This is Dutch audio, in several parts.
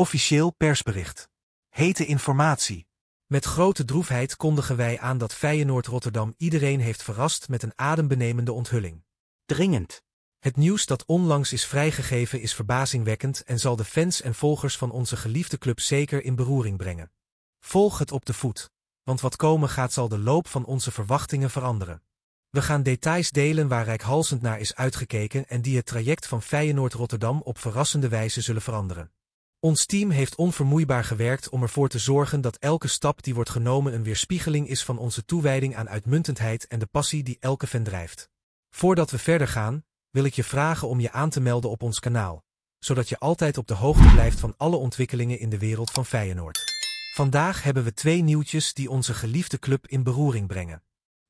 Officieel persbericht. Hete informatie. Met grote droefheid kondigen wij aan dat Feyenoord Rotterdam iedereen heeft verrast met een adembenemende onthulling. Dringend. Het nieuws dat onlangs is vrijgegeven is verbazingwekkend en zal de fans en volgers van onze geliefde club zeker in beroering brengen. Volg het op de voet, want wat komen gaat zal de loop van onze verwachtingen veranderen. We gaan details delen waar rijkhalsend naar is uitgekeken en die het traject van Feyenoord Rotterdam op verrassende wijze zullen veranderen. Ons team heeft onvermoeibaar gewerkt om ervoor te zorgen dat elke stap die wordt genomen een weerspiegeling is van onze toewijding aan uitmuntendheid en de passie die elke fan drijft. Voordat we verder gaan, wil ik je vragen om je aan te melden op ons kanaal, zodat je altijd op de hoogte blijft van alle ontwikkelingen in de wereld van Feyenoord. Vandaag hebben we twee nieuwtjes die onze geliefde club in beroering brengen.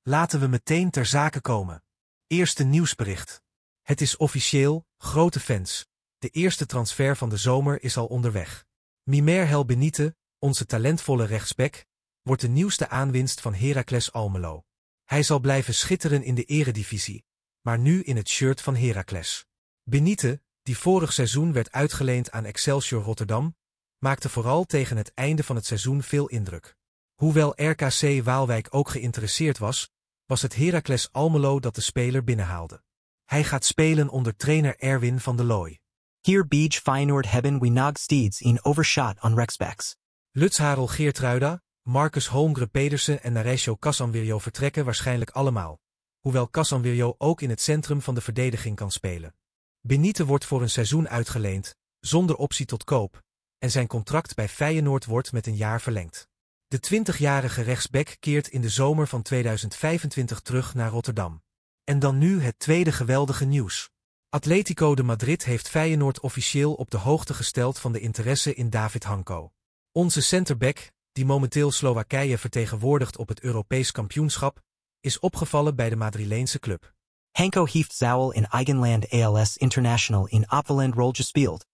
Laten we meteen ter zake komen. Eerste nieuwsbericht. Het is officieel, grote fans, de eerste transfer van de zomer is al onderweg. Mimer Helbenite, onze talentvolle rechtsback, wordt de nieuwste aanwinst van Heracles Almelo. Hij zal blijven schitteren in de eredivisie, maar nu in het shirt van Heracles. Benite, die vorig seizoen werd uitgeleend aan Excelsior Rotterdam, maakte vooral tegen het einde van het seizoen veel indruk. Hoewel RKC Waalwijk ook geïnteresseerd was, was het Heracles Almelo dat de speler binnenhaalde. Hij gaat spelen onder trainer Erwin van der Looy. Hier Beach Feyenoord hebben we nog steeds in overshot on rechtsbacks. Harold Geertruida, Marcus Holmgren Pedersen en Naresio Casanwiljo vertrekken waarschijnlijk allemaal. Hoewel Casanwiljo ook in het centrum van de verdediging kan spelen. Benite wordt voor een seizoen uitgeleend, zonder optie tot koop. En zijn contract bij Feyenoord wordt met een jaar verlengd. De 20-jarige rechtsback keert in de zomer van 2025 terug naar Rotterdam. En dan nu het tweede geweldige nieuws. Atletico de Madrid heeft Feyenoord officieel op de hoogte gesteld van de interesse in David Hanko. Onze centerback, die momenteel Slowakije vertegenwoordigt op het Europees kampioenschap, is opgevallen bij de Madrileense club. Hanko heeft Zowel in Eigenland ALS International in Opvaland Rol gespeeld.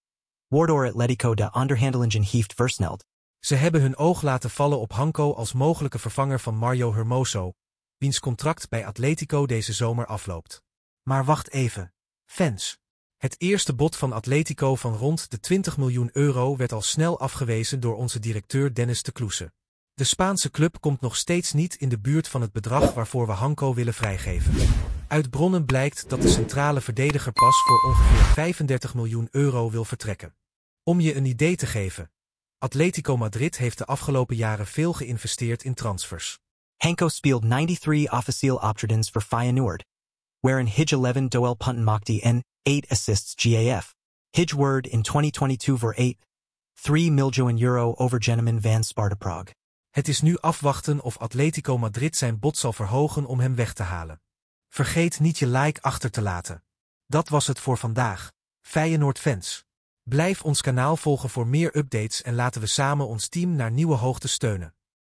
Atletico de Onderhandelingen heeft versneld. Ze hebben hun oog laten vallen op Hanko als mogelijke vervanger van Mario Hermoso, wiens contract bij Atletico deze zomer afloopt. Maar wacht even. Fans. Het eerste bod van Atletico van rond de 20 miljoen euro werd al snel afgewezen door onze directeur Dennis de Kloese. De Spaanse club komt nog steeds niet in de buurt van het bedrag waarvoor we Hanko willen vrijgeven. Uit bronnen blijkt dat de centrale verdediger pas voor ongeveer 35 miljoen euro wil vertrekken. Om je een idee te geven. Atletico Madrid heeft de afgelopen jaren veel geïnvesteerd in transfers. Hanko speelt 93 official optredens voor Feyenoord wherein Hij 11 Doel Puntenmaakte en 8 assists GAF. Hij word in 2022 voor 8, 3 miljoen euro over Gentleman van Sparta Prague. Het is nu afwachten of Atletico Madrid zijn bod zal verhogen om hem weg te halen. Vergeet niet je like achter te laten. Dat was het voor vandaag. Feyenoord fans. Blijf ons kanaal volgen voor meer updates en laten we samen ons team naar nieuwe hoogte steunen.